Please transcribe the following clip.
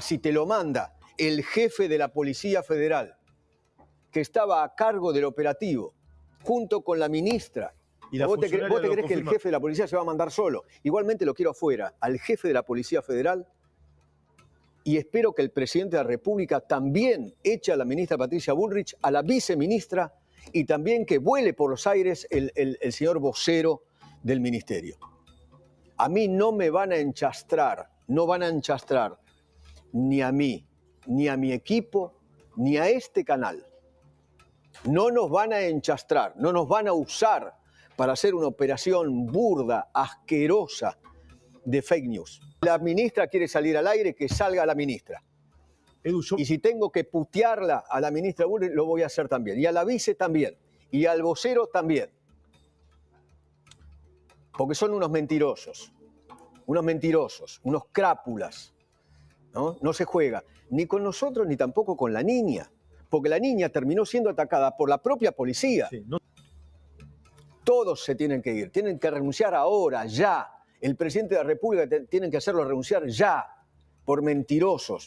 si te lo manda el jefe de la Policía Federal, que estaba a cargo del operativo, junto con la ministra. ¿Vos te, crees, que el jefe de la policía se va a mandar solo? Igualmente lo quiero afuera, al jefe de la Policía Federal, y espero que el presidente de la República también eche a la ministra Patricia Bullrich, a la viceministra, y también que vuele por los aires el, el señor vocero del ministerio. A mí no me van a enchastrar, no van a enchastrar ni a mí, ni a mi equipo, ni a este canal. No nos van a enchastrar, no nos van a usar para hacer una operación burda, asquerosa de fake news. La ministra quiere salir al aire, que salga la ministra. Y si tengo que putearla a la ministra Burri, lo voy a hacer también. Y a la vice también. Y al vocero también. Porque son unos mentirosos. Unos mentirosos, unos crápulas. ¿no? se juega ni con nosotros ni tampoco con la niña, porque la niña terminó siendo atacada por la propia policía. Todos se tienen que ir, tienen que renunciar ahora, ya. El presidente de la República tiene que hacerlo renunciar ya, por mentirosos.